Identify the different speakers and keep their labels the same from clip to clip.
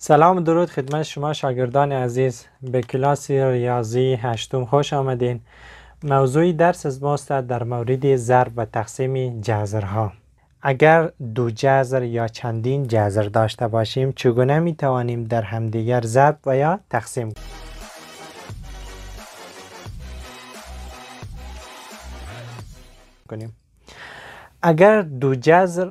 Speaker 1: سلام درود خدمت شما شاگردان عزیز به کلاس ریاضی هشتم خوش آمدین موضوع درس از ماست در مورد ضرب و تقسیم جزرها اگر دو جذر یا چندین جذر داشته باشیم چگونه می توانیم در همدیگر ضرب و یا تقسیم کنیم اگر دو جذر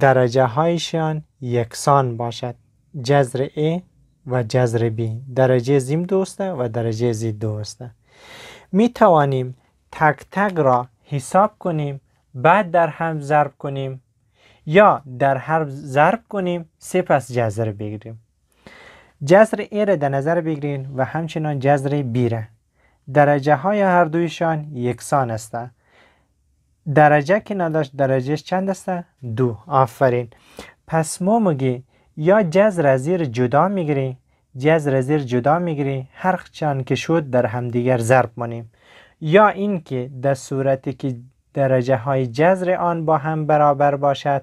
Speaker 1: درجه هایشان یکسان باشد جذر A و جذر بی درجه زیم دوسته و درجه زید دوسته می توانیم تک تک را حساب کنیم بعد در هم ضرب کنیم یا در هر ضرب کنیم سپس جذر بگیریم جذر A را در نظر بگیریم و همچنان جذر B را درجه های هر دویشان یکسان است درجه که نداشت درجهش چند است؟ دو آفرین پس ما مگی یا جذر از جدا میگیری جذر از زیر جدا میگیری هر چند که شد در همدیگر ضرب مانیم یا اینکه در صورتی که درجه های جذر آن با هم برابر باشد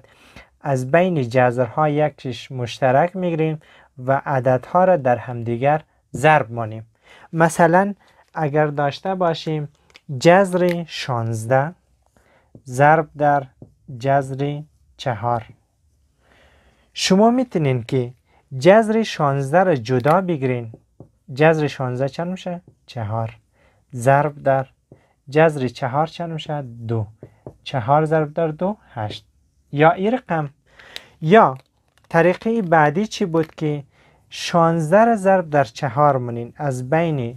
Speaker 1: از بین جذرها یکش مشترک میگیریم و عددها را در همدیگر ضرب مانیم مثلا اگر داشته باشیم جذر 16 ضرب در جذر 4 شما میتونین که جذر 16 را جدا بگیرین جذر 16 چند میشه؟ چهار ضرب در جذر 4 چند میشه؟ دو چهار ضرب در دو هشت یا این رقم یا طریقه بعدی چی بود که 16 را ضرب در چهار مونین از بین یک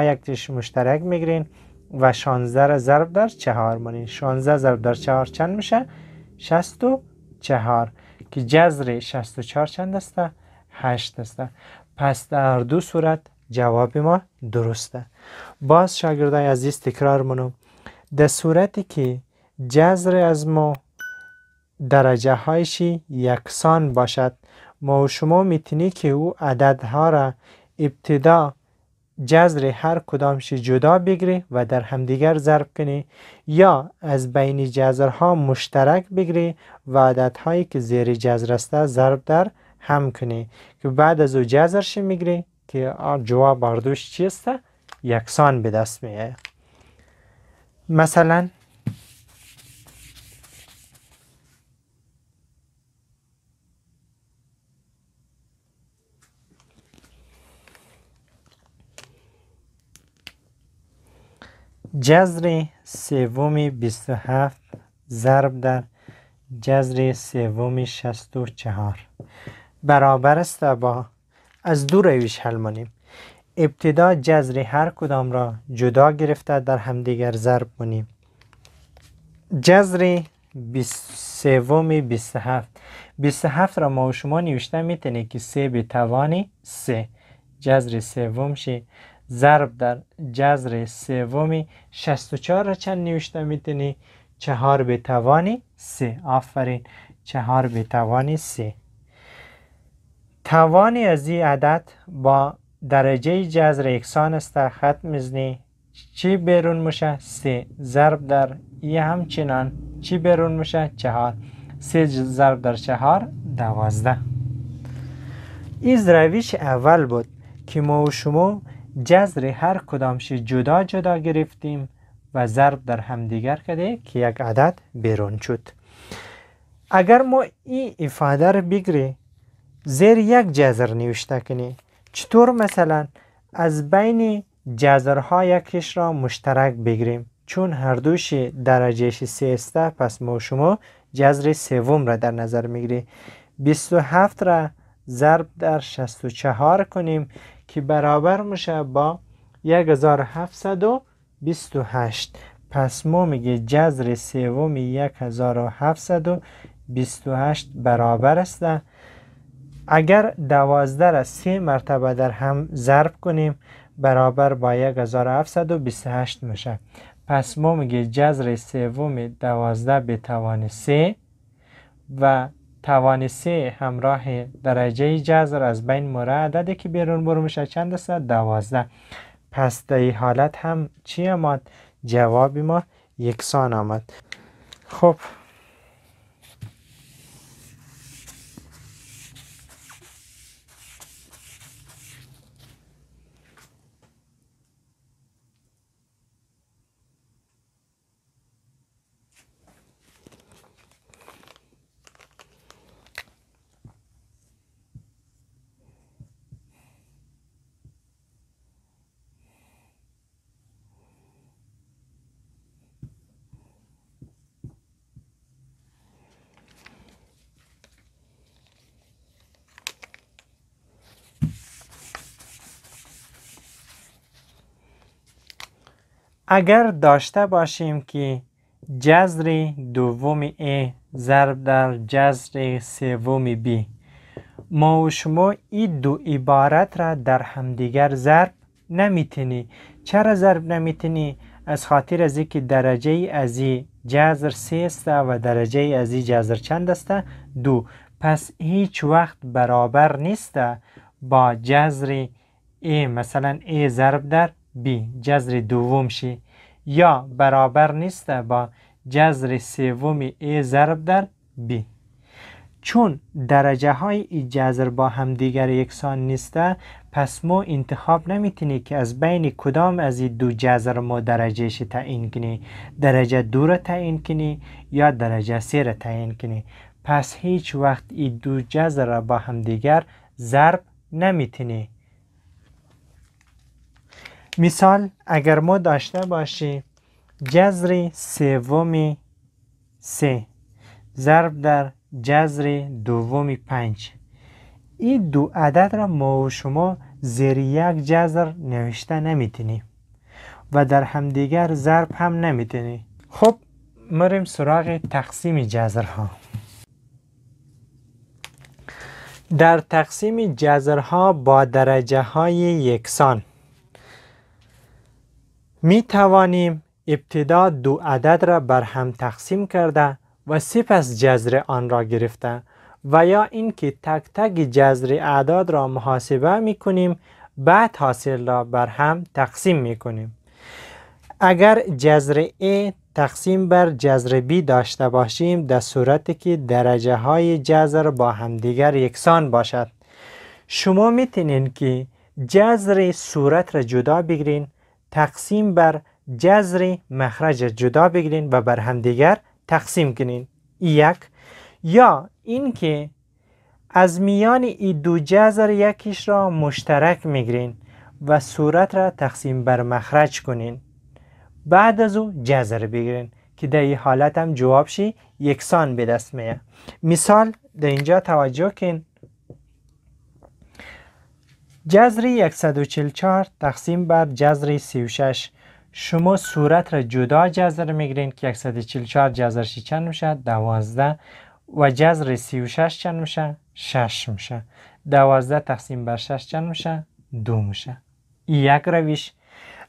Speaker 1: یکتش مشترک میگیرین و 16 را ضرب در چهار مونین 16 ضرب در چهار چند میشه؟ 64 که جذر 64 چند است؟ 8 است پس در دو صورت جواب ما درسته باز شاگردای عزیز تکرار منو در صورتی که جذر از ما درجه هایشی یکسان باشد ما و شما میتونی که او عددها را ابتدا جذر هر کدامش جدا بگیری و در همدیگر ضرب کنی یا از بین جذرها مشترک بگیری و عددهایی که زیر جذر است ضرب در هم کنی که بعد از او جذرش میگیری که جواب اردوش چیسته؟ یکسان به دست میه مثلا جذر سوم 27 ضرب در جذر سوم 64 برابر است با از دو روش حل مانیم ابتدا جذر هر کدام را جدا گرفته در همدیگر ضرب کنیم جذر سوم 27 27 را ما و شما نوشته میتونه که سه به توان سه جذر سوم شه ضرب در جزر سومی 64 را چند نوشته میتونی چهار به توانی سه آفرین چهار به توانی سه توانی از این عدد با درجه جزر یکسان است خط میزنی چی بیرون میشه سه ضرب در یه همچنان چی بیرون میشه چهار سه ضرب در چهار دوازده این روش اول بود که ما و شما جذر هر کدامش جدا جدا گرفتیم و ضرب در همدیگر کرده که یک عدد بیرون شد اگر ما این افاده رو بگیری زیر یک جذر نوشته کنی چطور مثلا از بین جذرها یکش را مشترک بگیریم چون هر دوش درجهش سه است پس ما شما جذر سوم را در نظر میگیری 27 را ضرب در 64 کنیم که برابر میشه با 1728 پس ما میگه جذر سوم 1728 برابر است اگر دوازده را سه مرتبه در هم ضرب کنیم برابر با 1728 میشه پس ما میگه جذر سوم دوازده به توان سه و توان سه همراه درجه جذر از بین مره عدده که بیرون میشه چند است دوازده پس در این حالت هم چی آمد جواب ما یکسان آمد خب اگر داشته باشیم که جذر دوم A ضرب در جذر سوم B ما و شما این دو عبارت را در همدیگر ضرب نمیتونی چرا ضرب نمیتونی از خاطر از که درجه از این جذر سه است و درجه از این جذر چند است دو پس هیچ وقت برابر نیست با جذر ای مثلا ای ضرب در b جذر دوم شی یا برابر نیسته با جذر سوم a ضرب در b چون درجه های ای جذر با همدیگر یکسان نیسته پس ما انتخاب نمیتونی که از بین کدام از این دو جذر ما درجهش تعیین کنی درجه دو را تعیین کنی یا درجه سه را تعیین کنی پس هیچ وقت این دو جذر را با همدیگر ضرب نمیتونی مثال اگر ما داشته باشیم جذر سوم سه ضرب در جذر دوم پنج این دو عدد را ما و شما زیر یک جذر نوشته نمیتونیم و در همدیگر ضرب هم نمیتونیم خب مریم سراغ تقسیم جذرها در تقسیم جذرها با درجه های یکسان می توانیم ابتدا دو عدد را بر هم تقسیم کرده و سپس جذر آن را گرفته و یا اینکه تک تک جذر اعداد را محاسبه می کنیم بعد حاصل را بر هم تقسیم می کنیم اگر جذر A تقسیم بر جذر B داشته باشیم در صورتی که درجه های جذر با همدیگر یکسان باشد شما میتونین که جذر صورت را جدا بگیرین تقسیم بر جذر مخرج جدا بگیرین و بر همدیگر تقسیم کنین یک یا اینکه از میان این دو جذر یکیش را مشترک میگیرین و صورت را تقسیم بر مخرج کنین بعد از او جذر بگیرین که در این حالت هم جواب شی یکسان به دست میه مثال در اینجا توجه کن جذر 144 تقسیم بر جذر 36 شما صورت را جدا جذر میگیرین که 144 جذرش چند میشه 12 و جذر 36 چند میشه 6 میشه 12 تقسیم بر 6 چند میشه 2 میشه یک رویش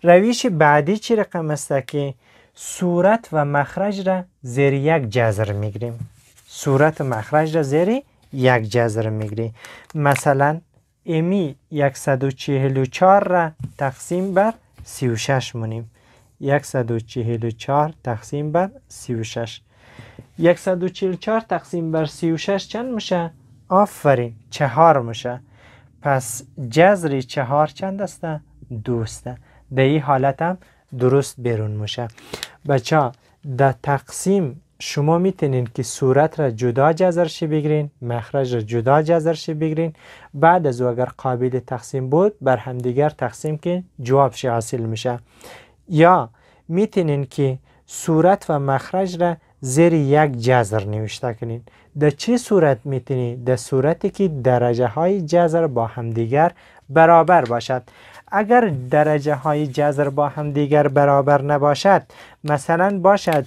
Speaker 1: رویش بعدی چی رقم است که صورت و مخرج را زیر یک جذر میگیریم صورت و مخرج را زیر یک جذر میگیریم مثلا امی 144 را تقسیم بر 36 مونیم 144 تقسیم بر 36 144 تقسیم بر 36 چند میشه؟ آفرین چهار میشه پس جزر چهار چند است؟ دوسته در این حالت هم درست برون میشه بچه در تقسیم شما میتونین که صورت را جدا جزرش بگیرین مخرج را جدا جزرش بگیرین بعد از او اگر قابل تقسیم بود بر همدیگر تقسیم جواب شی حاصل میشه یا میتونین که صورت و مخرج را زیر یک جذر نوشته کنین در چه صورت میتونی؟ در صورتی که درجه های جذر با همدیگر برابر باشد اگر درجه های جذر با همدیگر برابر نباشد مثلا باشد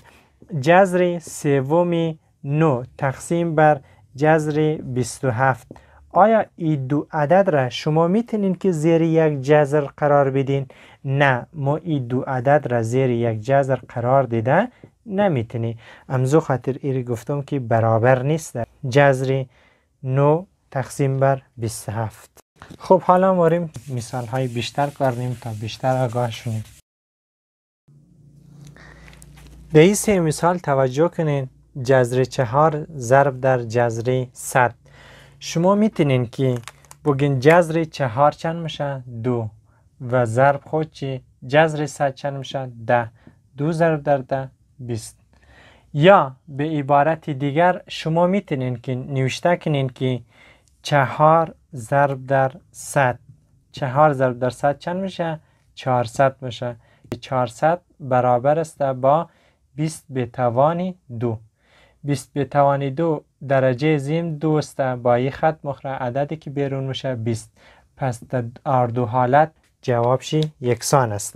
Speaker 1: جذر سوم نو تقسیم بر جذر 27 آیا این دو عدد را شما میتونین که زیر یک جذر قرار بدین؟ نه ما این دو عدد را زیر یک جذر قرار دیده نمیتونی امزو خاطر ایری گفتم که برابر نیست جذر نو تقسیم بر 27 خب حالا ماریم مثال های بیشتر کردیم تا بیشتر آگاه شونیم به این سه مثال توجه کنین جزر چهار ضرب در جزر صد شما میتونین که بگین جزر چهار چند میشه دو و ضرب خود چی جزر صد چند میشه ده دو ضرب در ده بیست یا به عبارت دیگر شما میتونین که نوشته کنین که چهار ضرب در صد چهار ضرب در صد چند میشه چهارصد میشه چهارصد برابر است با بیست به توانی دو بیست به توان دو درجه زیم دوسته با یه خط مخره عددی که بیرون میشه بیست پس در اردو حالت جوابشی یکسان است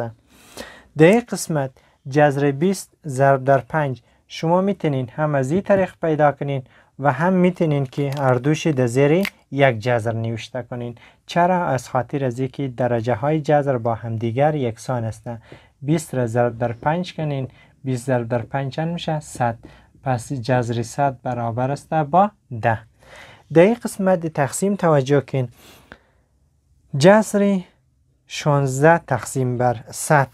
Speaker 1: در این قسمت جذر 20 ضرب در 5 شما میتونین هم از این طریق پیدا کنین و هم میتونین که اردوش در زیر یک جذر نوشته کنین چرا از خاطر از اینکه درجه های جذر با همدیگر یکسان است 20 را ضرب در 5 کنین 20 ضرب در 5 چند میشه 100 پس جذر 100 برابر است با 10 در این قسمت تقسیم توجه کن جذر 16 تقسیم بر 100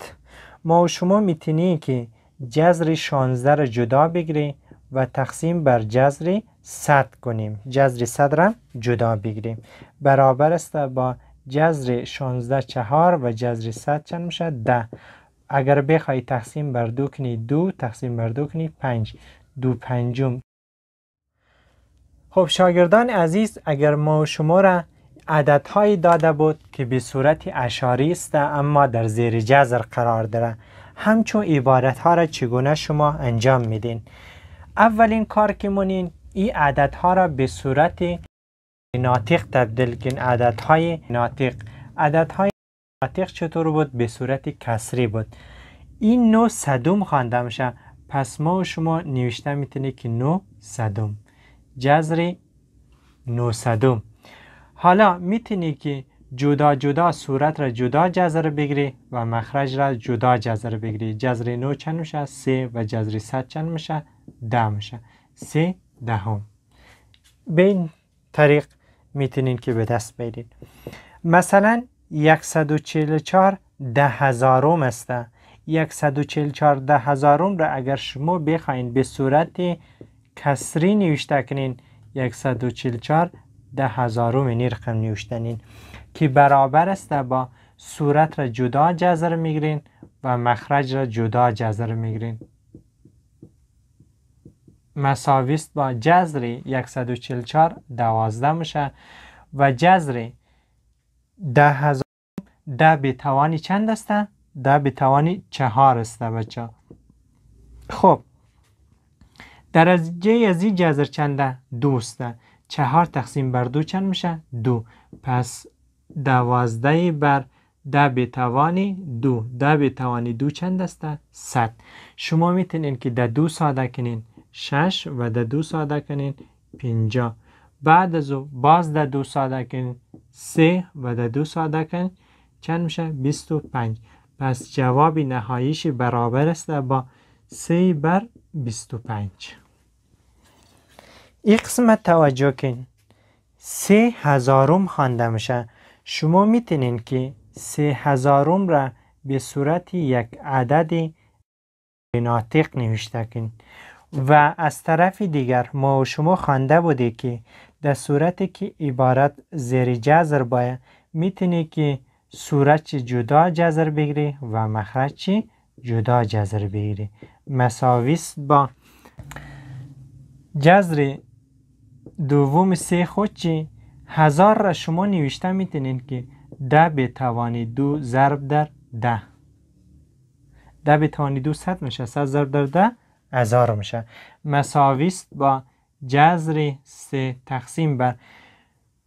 Speaker 1: ما و شما میتونی که جذر 16 را جدا بگیری و تقسیم بر جذر 100 کنیم جذر 100 را جدا بگیریم برابر است با جذر 16 4 و جذر 100 چند میشه 10 اگر بخوای تقسیم بر دو کنی دو تقسیم بر دو کنی پنج دو پنجم خب شاگردان عزیز اگر ما شما را های داده بود که به صورت اشاری است اما در زیر جذر قرار داره همچون عبارت ها را چگونه شما انجام میدین اولین کار که مونین این عدد ها را به صورت ناطق تبدیل کن عدد های ناطق عدد های عتیق چطور بود به صورت کسری بود این نو صدوم خوانده میشه پس ما و شما نوشته میتونه که نو صدوم جزر نو صدوم حالا میتونی که جدا جدا صورت را جدا جزر بگیری و مخرج را جدا جزر بگیری جزر نو چند میشه سه و جزر صد چند میشه ده میشه سه دهم به این طریق میتونین که به دست بیدید مثلا 144 ده هزارم است 144 ده هزارم را اگر شما بخواین به صورت کسری نوشته کنین 144 ده هزارم این رقم نوشتنین که برابر است با صورت را جدا جذر میگیرین و مخرج را جدا جذر میگیرین مساویست با جذر 144 دوازده میشه و جذر ده ده به توانی چند است؟ ده به توانی چهار است بچه خب در از این جزر چنده؟ دو است چهار تقسیم بر دو چند میشه؟ دو پس دوازده بر ده به توانی دو ده به دو چند است؟ صد شما میتونین که ده دو ساده کنین شش و ده دو ساده کنین پینجا بعد از او باز ده دو ساده کنین سه و ده دو ساده کنین چند میشه 25 پس جواب نهاییش برابر است با 3 بر 25 این قسمت توجه کن سه هزارم خوانده میشه شما میتونین که سه هزارم را به صورت یک عدد ناطق نوشته کن و از طرف دیگر ما و شما خوانده بوده که در صورتی که عبارت زیر جذر باید میتونه که صورت جدا جذر بگیری و مخرج جدا جذر بگیری مساویست با جذر دوم سه خود هزار را شما نوشته میتونین که ده به توانی دو ضرب در ده ده به توانی دو صد میشه صد ضرب در ده هزار میشه مساویست با جذر سه تقسیم بر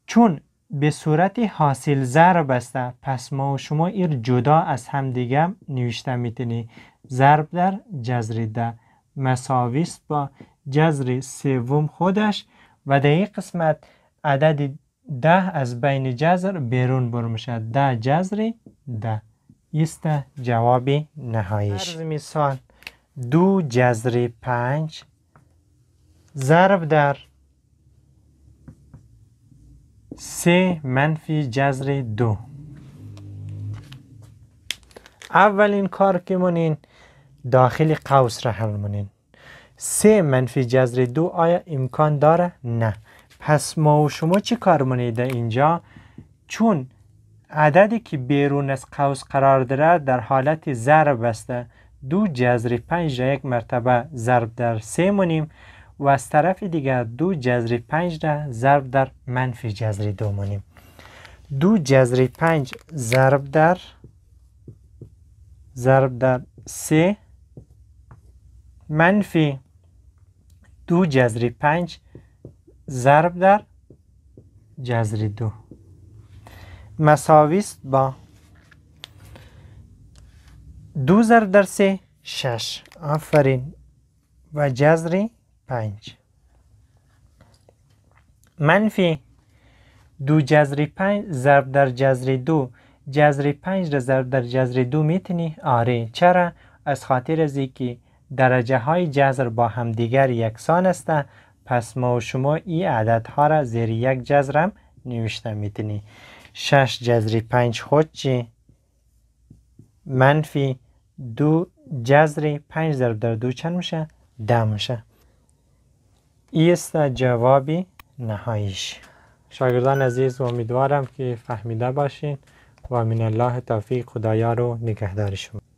Speaker 1: چون به صورت حاصل ضرب است پس ما و شما ایر جدا از هم دیگه نوشته میتونی ضرب در جزر ده مساویست با جزر سوم خودش و در این قسمت عدد ده از بین جزر بیرون برمشد ده جزر ده است جواب نهاییش مثال دو جزر پنج ضرب در سه منفی جزر دو اولین کار که مونین داخل قوس را حل مونین سه منفی جزر دو آیا امکان داره؟ نه پس ما و شما چی کار مونید اینجا؟ چون عددی که بیرون از قوس قرار داره در حالت ضرب است دو جزر پنج را یک مرتبه ضرب در سه مونیم و از طرف دیگر دو جذر پنج را ضرب در منفی جذر دو مانیم دو جذر پنج ضرب در ضرب در سه منفی دو جذر پنج ضرب در جذر دو مساویست با دو ضرب در سه شش آفرین و جذری پنج منفی دو جزری پنج ضرب در جزری دو جزری پنج را ضرب در جزری دو میتونی؟ آره چرا؟ از خاطر از که درجه های جزر با دیگر یکسان است پس ما و شما این عدد ها را زیر یک جزرم نوشته میتونی شش جزری پنج خود چی؟ منفی دو جزری پنج ضرب در دو چند میشه؟ ده میشه ایست جوابی نهاییش شاگردان عزیز و امیدوارم که فهمیده باشین و من الله توفیق خدایا رو نگهداری شما